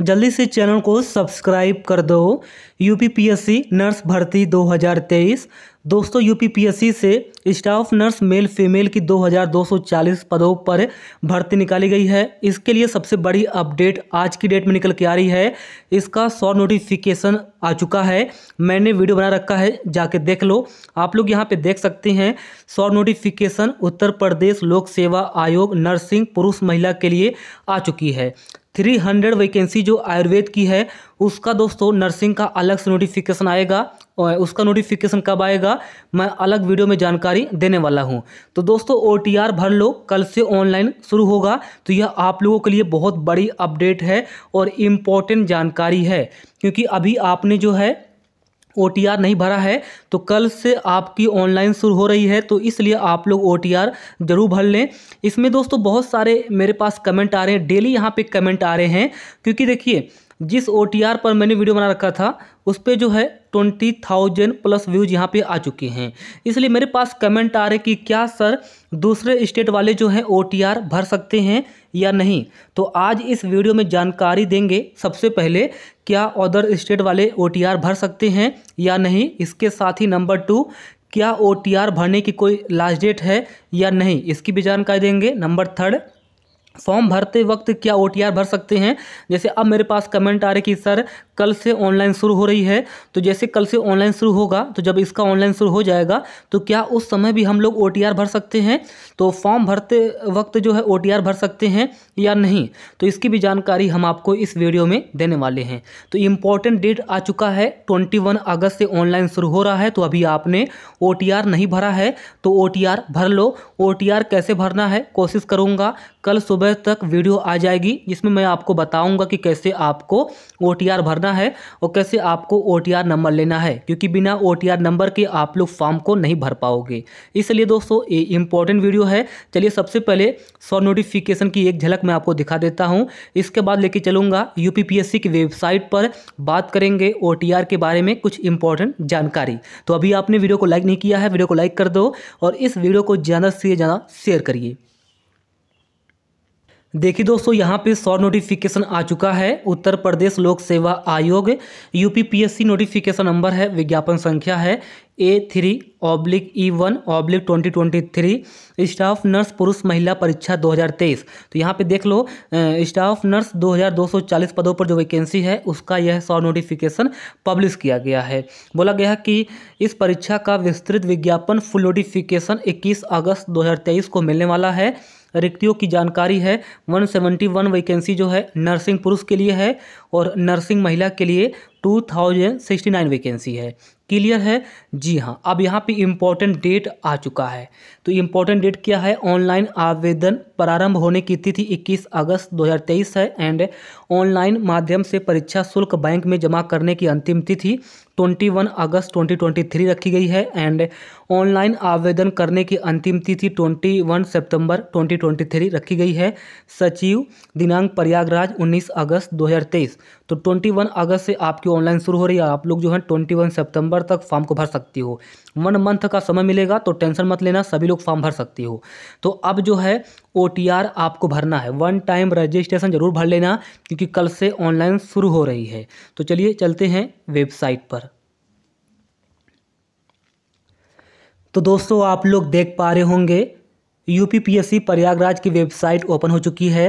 जल्दी से चैनल को सब्सक्राइब कर दो यूपीपीएससी नर्स भर्ती 2023 दोस्तों यूपीपीएससी से स्टाफ नर्स मेल फीमेल की 2240 पदों पर भर्ती निकाली गई है इसके लिए सबसे बड़ी अपडेट आज की डेट में निकल के आ रही है इसका सौ नोटिफिकेशन आ चुका है मैंने वीडियो बना रखा है जाके देख लो आप लोग यहाँ पे देख सकते हैं सौ नोटिफिकेशन उत्तर प्रदेश लोक सेवा आयोग नर्सिंग पुरुष महिला के लिए आ चुकी है थ्री हंड्रेड वैकेंसी जो आयुर्वेद की है उसका दोस्तों नर्सिंग का अलग से नोटिफिकेशन आएगा और उसका नोटिफिकेशन कब आएगा मैं अलग वीडियो में जानकारी देने वाला हूं तो दोस्तों ओ भर लो कल से ऑनलाइन शुरू होगा तो यह आप लोगों के लिए बहुत बड़ी अपडेट है और इम्पॉर्टेंट जानकारी है क्योंकि अभी आपने जो है ओ नहीं भरा है तो कल से आपकी ऑनलाइन शुरू हो रही है तो इसलिए आप लोग ओ ज़रूर भर लें इसमें दोस्तों बहुत सारे मेरे पास कमेंट आ रहे हैं डेली यहाँ पे कमेंट आ रहे हैं क्योंकि देखिए जिस ओ पर मैंने वीडियो बना रखा था उस पर जो है ट्वेंटी थाउजेंड प्लस व्यूज़ यहाँ पे आ चुके हैं इसलिए मेरे पास कमेंट आ रहे कि क्या सर दूसरे स्टेट वाले जो हैं ओ भर सकते हैं या नहीं तो आज इस वीडियो में जानकारी देंगे सबसे पहले क्या अदर स्टेट वाले ओ भर सकते हैं या नहीं इसके साथ ही नंबर टू क्या ओ भरने की कोई लास्ट डेट है या नहीं इसकी भी जानकारी देंगे नंबर थर्ड फॉर्म भरते वक्त क्या ओ भर सकते हैं जैसे अब मेरे पास कमेंट आ रहे कि सर कल से ऑनलाइन शुरू हो रही है तो जैसे कल से ऑनलाइन शुरू होगा तो जब इसका ऑनलाइन शुरू हो जाएगा तो क्या उस समय भी हम लोग ओ भर सकते हैं तो फॉर्म भरते वक्त जो है ओ भर सकते हैं या नहीं तो इसकी भी जानकारी हम आपको इस वीडियो में देने वाले हैं तो इम्पोर्टेंट डेट आ चुका है ट्वेंटी अगस्त से ऑनलाइन शुरू हो रहा है तो अभी आपने ओ नहीं भरा है तो ओ भर लो ओ कैसे भरना है कोशिश करूँगा कल सुबह तक वीडियो आ जाएगी जिसमें मैं आपको बताऊंगा कि कैसे आपको ओ भरना है और कैसे आपको ओ नंबर लेना है क्योंकि बिना ओ नंबर के आप लोग फॉर्म को नहीं भर पाओगे इसलिए दोस्तों ये इंपॉर्टेंट वीडियो है चलिए सबसे पहले सौ नोटिफिकेशन की एक झलक मैं आपको दिखा देता हूँ इसके बाद लेके चलूँगा यू की वेबसाइट पर बात करेंगे ओ के बारे में कुछ इंपॉर्टेंट जानकारी तो अभी आपने वीडियो को लाइक नहीं किया है वीडियो को लाइक कर दो और इस वीडियो को ज़्यादा से ज़्यादा शेयर करिए देखिए दोस्तों यहाँ पे सौ नोटिफिकेशन आ चुका है उत्तर प्रदेश लोक सेवा आयोग यूपीपीएससी नोटिफिकेशन नंबर है विज्ञापन संख्या है A three oblique E one oblique twenty twenty three staff nurse पुरुष महिला परीक्षा 2023 तो यहाँ पे देख लो स्टाफ नर्स 2240 पदों पर जो वैकेंसी है उसका यह सौ नोटिफिकेशन पब्लिश किया गया है बोला गया कि इस परीक्षा का विस्तृत विज्ञापन फुल नोटिफिकेशन 21 अगस्त 2023 को मिलने वाला है रिक्तियों की जानकारी है 171 वैकेंसी जो है नर्सिंग पुरुष के लिए है और नर्सिंग महिला के लिए 2069 वैकेंसी है क्लियर है जी हाँ अब यहाँ पे इम्पोर्टेंट डेट आ चुका है तो इम्पोर्टेंट डेट क्या है ऑनलाइन आवेदन प्रारंभ होने की तिथि 21 अगस्त 2023 है एंड ऑनलाइन माध्यम से परीक्षा शुल्क बैंक में जमा करने की अंतिम तिथि 21 अगस्त 2023 रखी गई है एंड ऑनलाइन आवेदन करने की अंतिम तिथि 21 सितंबर 2023 रखी गई है सचिव दिनांक प्रयागराज 19 अगस्त 2023 तो 21 अगस्त से आपकी ऑनलाइन शुरू हो रही है आप लोग जो है 21 सितंबर अक्टूबर तक फॉर्म को भर सकती हो वन मंथ का समय मिलेगा तो टेंशन मत लेना सभी लोग फॉर्म भर सकती हो तो अब जो है ओ आपको भरना है वन टाइम रजिस्ट्रेशन ज़रूर भर लेना क्योंकि कल से ऑनलाइन शुरू हो रही है तो चलिए चलते हैं वेबसाइट पर तो दोस्तों आप लोग देख पा रहे होंगे यूपीपीएससी प्रयागराज की वेबसाइट ओपन हो चुकी है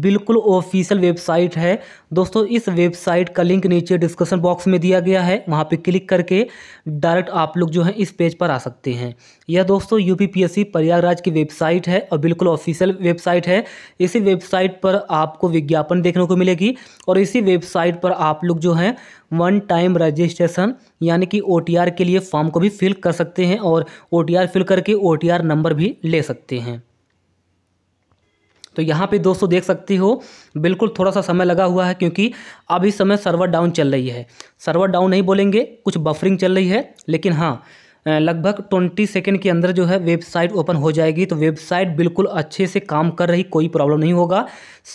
बिल्कुल ऑफिशियल वेबसाइट है दोस्तों इस वेबसाइट का लिंक नीचे डिस्क्रिप्शन बॉक्स में दिया गया है वहाँ पे क्लिक करके डायरेक्ट आप लोग जो है इस पेज पर आ सकते हैं यह दोस्तों यू प्रयागराज की वेबसाइट है और बिल्कुल ऑफिशियल वेबसाइट है इसी वेबसाइट पर आपको विज्ञापन देखने को मिलेगी और इसी वेबसाइट पर आप लोग जो हैं वन टाइम रजिस्ट्रेशन यानी कि ओ के लिए फॉर्म को भी फिल कर सकते हैं और ओ फिल करके ओ नंबर भी ले सकते हैं तो यहाँ पे दोस्तों देख सकती हो बिल्कुल थोड़ा सा समय लगा हुआ है क्योंकि अभी समय सर्वर डाउन चल रही है सर्वर डाउन नहीं बोलेंगे कुछ बफरिंग चल रही है लेकिन हाँ लगभग ट्वेंटी सेकेंड के अंदर जो है वेबसाइट ओपन हो जाएगी तो वेबसाइट बिल्कुल अच्छे से काम कर रही कोई प्रॉब्लम नहीं होगा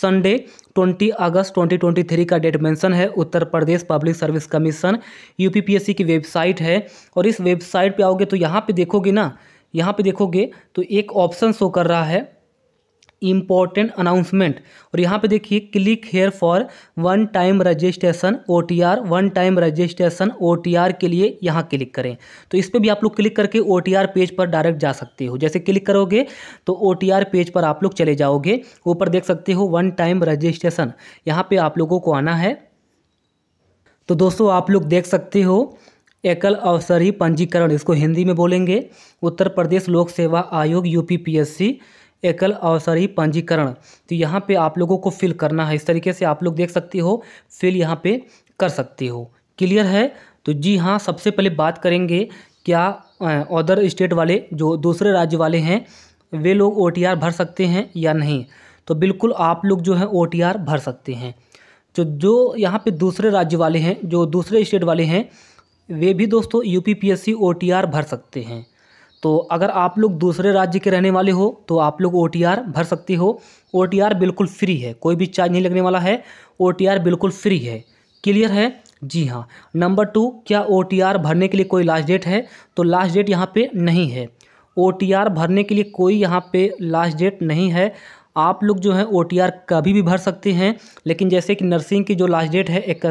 संडे ट्वेंटी अगस्त ट्वेंटी ट्वेंटी थ्री का डेट मेंशन है Uttar Pradesh public service commission UPPSC की वेबसाइट है और इस वेबसाइट पे आओगे तो यहाँ पे देखोगे ना यहाँ पे देखोगे तो एक ऑप्शन शो कर रहा है इम्पॉर्टेंट अनाउंसमेंट और यहाँ पे देखिए click here for one time registration O T R one time registration O T R के लिए यहाँ क्लिक करें तो इस पर भी आप लोग क्लिक करके ओ टी आर पेज पर डायरेक्ट जा सकते हो जैसे क्लिक करोगे तो ओ टी आर पेज पर आप लोग चले जाओगे ऊपर देख सकते हो वन टाइम रजिस्ट्रेशन यहाँ पर आप लोगों को आना है तो दोस्तों आप लोग देख सकते हो एकल अवसर ही पंजीकरण इसको हिंदी में बोलेंगे उत्तर प्रदेश लोक सेवा आयोग सी एकल अवसरी पंजीकरण तो यहाँ पे आप लोगों को फिल करना है इस तरीके से आप लोग देख सकते हो फिल यहाँ पे कर सकते हो क्लियर है तो जी हाँ सबसे पहले बात करेंगे क्या अदर स्टेट वाले जो दूसरे राज्य वाले हैं वे लोग ओ भर सकते हैं या नहीं तो बिल्कुल आप लोग जो है ओ भर सकते हैं तो जो यहाँ पे दूसरे राज्य वाले हैं जो दूसरे स्टेट वाले हैं वे भी दोस्तों यू पी भर सकते हैं तो अगर आप लोग दूसरे राज्य के रहने वाले हो तो आप लोग ओ भर सकते हो ओ बिल्कुल फ्री है कोई भी चार्ज नहीं लगने वाला है ओ बिल्कुल फ्री है क्लियर है जी हाँ नंबर टू क्या ओ भरने के लिए कोई लास्ट डेट है तो लास्ट डेट यहाँ पे नहीं है ओ भरने के लिए कोई यहाँ पे लास्ट डेट नहीं है आप लोग जो है ओ कभी भी भर सकते हैं लेकिन जैसे कि नर्सिंग की जो लास्ट डेट है एक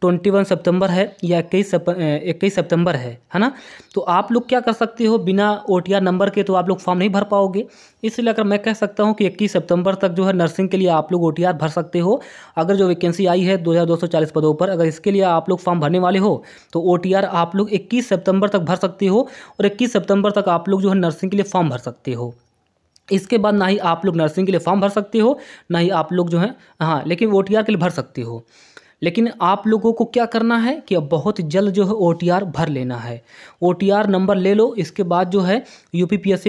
ट्वेंटी वन सितंबर है या इक्कीस इक्कीस सितंबर है है ना तो आप लोग क्या कर सकते हो बिना ओ नंबर के तो आप लोग फॉर्म नहीं भर पाओगे इसलिए अगर मैं कह सकता हूँ कि इक्कीस सितंबर तक जो है नर्सिंग के लिए आप लोग ओ भर सकते हो अगर जो वैकेंसी आई है दो पदों पर अगर इसके लिए आप लोग फॉर्म भरने वाले हो तो ओ आप लोग इक्कीस सेप्टेम्बर तक भर सकते हो और इक्कीस सेप्टेम्बर तक आप लोग जो है नर्सिंग के लिए फॉर्म भर सकते हो इसके बाद ना ही आप लोग नर्सिंग के लिए फॉर्म भर सकते हो ना ही आप लोग जो है हाँ लेकिन ओ के लिए भर सकते हो लेकिन आप लोगों को क्या करना है कि अब बहुत जल्द जो है ओ भर लेना है ओ नंबर ले लो इसके बाद जो है यू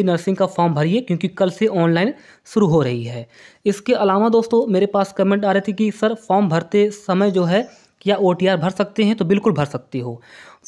नर्सिंग का फॉर्म भरिए क्योंकि कल से ऑनलाइन शुरू हो रही है इसके अलावा दोस्तों मेरे पास कमेंट आ रहे थे कि सर फॉर्म भरते समय जो है क्या ओ भर सकते हैं तो बिल्कुल भर सकते हो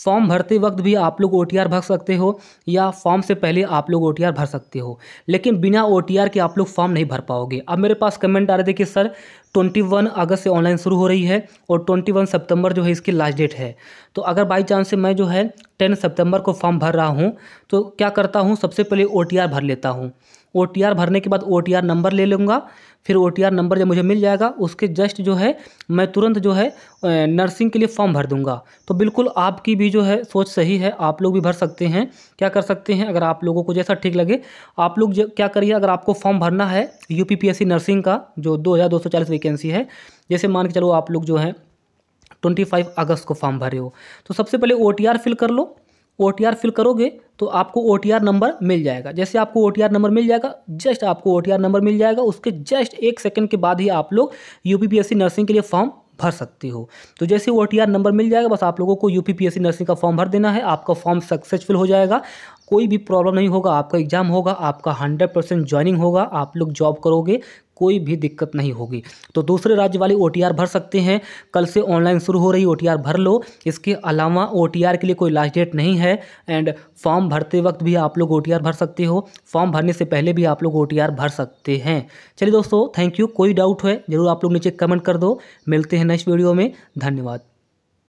फॉर्म भरते वक्त भी आप लोग ओ भर सकते हो या फॉर्म से पहले आप लोग ओ भर सकते हो लेकिन बिना ओ के आप लोग फॉर्म नहीं भर पाओगे अब मेरे पास कमेंट आ रहे थे कि सर 21 अगस्त से ऑनलाइन शुरू हो रही है और 21 सितंबर जो है इसकी लास्ट डेट है तो अगर बाई चांस से मैं जो है 10 सितंबर को फॉर्म भर रहा हूँ तो क्या करता हूँ सबसे पहले ओ भर लेता हूँ ओ भरने के बाद ओ नंबर ले लूँगा फिर ओ नंबर जब मुझे मिल जाएगा उसके जस्ट जो है मैं तुरंत जो है नर्सिंग के लिए फॉर्म भर दूँगा तो बिल्कुल आपकी भी जो है सोच सही है आप लोग भी भर सकते हैं क्या कर सकते हैं अगर आप लोगों को जैसा ठीक लगे आप लोग क्या करिए अगर आपको फॉर्म भरना है यूपीपीएससी नर्सिंग का जो दो हज़ार दो सौ चालीस वैकेंसी है जैसे मान के चलो आप लोग जो है ट्वेंटी फाइव अगस्त को फॉर्म भरे हो तो सबसे पहले ओ फिल कर लो ओ फिल करोगे तो आपको ओ नंबर मिल जाएगा जैसे आपको ओ नंबर मिल जाएगा जस्ट आपको ओ नंबर मिल जाएगा उसके जस्ट एक सेकंड के बाद ही आप लोग यूपीपीएससी नर्सिंग के लिए फॉर्म भर सकते हो तो जैसे वो टी नंबर मिल जाएगा बस आप लोगों को यू नर्सिंग का फॉर्म भर देना है आपका फॉर्म सक्सेसफुल हो जाएगा कोई भी प्रॉब्लम नहीं होगा आपका एग्जाम होगा आपका हंड्रेड परसेंट ज्वाइनिंग होगा आप लोग जॉब करोगे कोई भी दिक्कत नहीं होगी तो दूसरे राज्य वाले ओ भर सकते हैं कल से ऑनलाइन शुरू हो रही ओ भर लो इसके अलावा ओ के लिए कोई लास्ट डेट नहीं है एंड फॉर्म भरते वक्त भी आप लोग ओ भर सकते हो फॉर्म भरने से पहले भी आप लोग ओ भर सकते हैं चलिए दोस्तों थैंक यू कोई डाउट है ज़रूर आप लोग नीचे कमेंट कर दो मिलते हैं नेक्स्ट वीडियो में धन्यवाद